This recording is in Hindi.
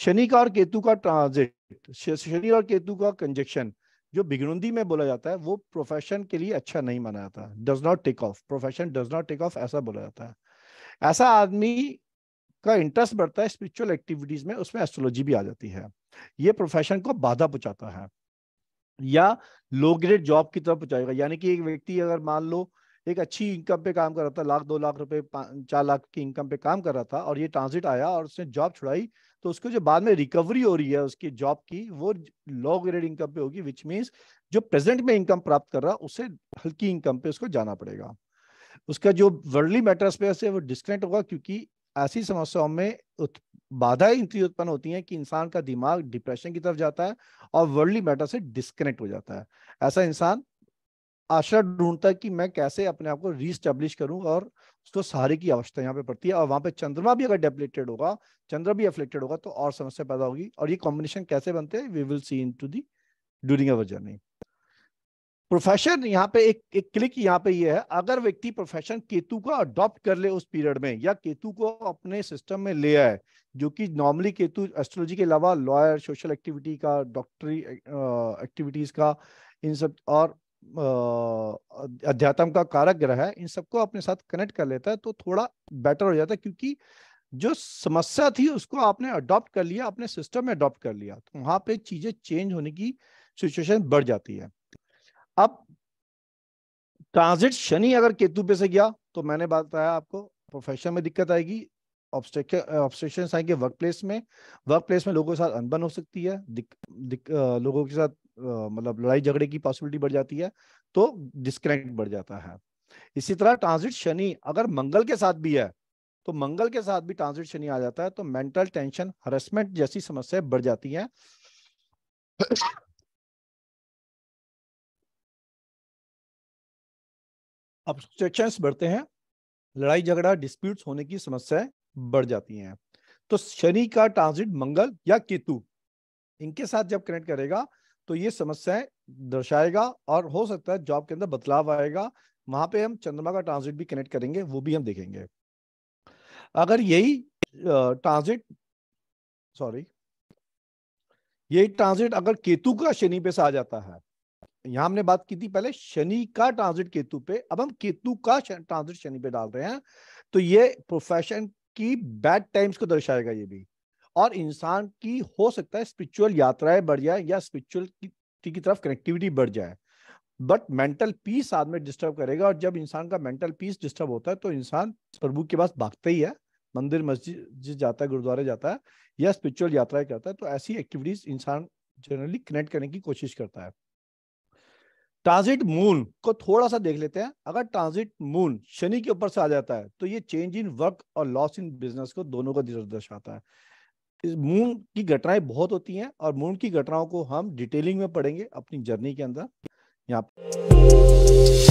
शनि का और केतु का ट्रांजिट शनि और केतु का कंजक्शन जो बिगड़ी में बोला जाता है वो प्रोफेशन के लिए अच्छा नहीं माना जाता does not take off profession does not take off ऐसा बोला जाता है ऐसा आदमी का इंटरेस्ट बढ़ता है स्पिरिचुअल एक्टिविटीज में उसमें एस्ट्रोलॉजी भी आ जाती है ये प्रोफेशन को बाधा पहुंचाता है या लो ग्रेड जॉब की तरफ पहुंचाएगा यानी कि एक व्यक्ति अगर मान लो एक अच्छी इनकम पे काम कर रहा था लाख दो लाख रुपए चार लाख की इनकम पे काम कर रहा था और ये ट्रांजिट आया और उसने जॉब छुड़ाई तो उसको जो बाद में रिकवरी हो रही है उसकी जॉब की वो लो ग्रेड इनकम पे होगी विच मीन्स जो प्रेजेंट में इनकम प्राप्त कर रहा उसे हल्की इनकम पे उसको जाना पड़ेगा उसका जो वर्ल्डली मैटर्स पे है वो डिस्कनेक्ट होगा क्योंकि ऐसी समस्याओं में बाधाएं इतनी उत्पन्न होती हैं कि इंसान का दिमाग डिप्रेशन की तरफ जाता है और वर्ल्डली मैटर से डिस्कनेक्ट हो जाता है ऐसा इंसान आश्रय ढूंढता है कि मैं कैसे अपने आप को रीस्टेब्लिश करूं और उसको सहारे की आवश्यकता यहाँ पे पड़ती है और वहां पे चंद्रमा भी अगर डेप्लेटेड होगा चंद्र भी अफ्लेक्टेड होगा तो और समस्या पैदा होगी और ये कॉम्बिनेशन कैसे बनते हैं we will see into the during our journey profession यहाँ पे एक एक क्लिक यहाँ पे ये यह है अगर व्यक्ति प्रोफेशन केतु को अडॉप्ट कर ले उस पीरियड में या केतु को अपने सिस्टम में ले आए जो कि नॉर्मली केतु एस्ट्रोलॉजी के अलावा लॉयर सोशल एक्टिविटी का डॉक्टरी एक्टिविटीज का इन सब और अध्यात्म का कारक ग्रह है इन सबको अपने साथ कनेक्ट कर लेता है तो थोड़ा बेटर हो जाता है क्योंकि जो समस्या थी उसको आपने अडॉप्ट कर लिया अपने सिस्टम में अडॉप्ट कर लिया तो वहां पे चीजें चेंज होने की सिचुएशन बढ़ जाती है अब ट्रांजिट शनि अगर केतु पे से गया तो मैंने बताया आपको प्रोफेशन में दिक्कत आएगी ऑब्स्ट्रक्शन आएंगे वर्क प्लेस में वर्क प्लेस में लोगों के साथ अनबन हो सकती है दिक, दिक, लोगों के साथ मतलब लड़ाई झगड़े की पॉसिबिलिटी बढ़ जाती है तो डिस्कनेक्ट बढ़ जाता है इसी तरह ट्रांजिट शनि अगर मंगल के साथ भी है तो मंगल के साथ भी ट्रांजिट शनि आ जाता है तो मेंटल टेंशन हरेसमेंट जैसी समस्याएं बढ़ जाती हैं ऑब्स्ट्रक्शंस बढ़ते हैं लड़ाई झगड़ा डिस्प्यूट्स होने की समस्याएं बढ़ जाती हैं तो शनि का ट्रांजिट मंगल या केतु इनके साथ जब कनेक्ट करेगा तो ये समस्याएं दर्शाएगा और हो सकता है जॉब के अंदर बदलाव आएगा वहां पे हम चंद्रमा का ट्रांजिट भी कनेक्ट करेंगे वो भी हम देखेंगे अगर यही ट्रांजिट सॉरी यही ट्रांजिट अगर केतु का शनि पे से आ जाता है यहां हमने बात की थी पहले शनि का ट्रांजिट केतु पे अब हम केतु का ट्रांजिट शनि पे डाल रहे हैं तो ये प्रोफेशन की बैड टाइम्स को दर्शाएगा ये भी और इंसान की हो सकता है स्पिरिचुअल यात्राएं बढ़ जाए या स्पिरिचुअल की, की तरफ कनेक्टिविटी बढ़ जाए बट मेंटल पीस आदमी डिस्टर्ब करेगा और जब इंसान का मेंटल पीस डिस्टर्ब होता है तो इंसान प्रभु के पास भागता ही है मंदिर मस्जिद जाता है गुरुद्वारे जाता है या स्पिरिचुअल यात्राएं करता है तो ऐसी एक्टिविटीज इंसान जनरली कनेक्ट करने की कोशिश करता है ट्रांजिट मून को थोड़ा सा देख लेते हैं अगर ट्रांजिट मून शनि के ऊपर से आ जाता है तो ये चेंज इन वर्क और लॉस इन बिजनेस को दोनों का दर्शाता है मून की घटनाएं बहुत होती हैं और मून की घटनाओं को हम डिटेलिंग में पढ़ेंगे अपनी जर्नी के अंदर यहाँ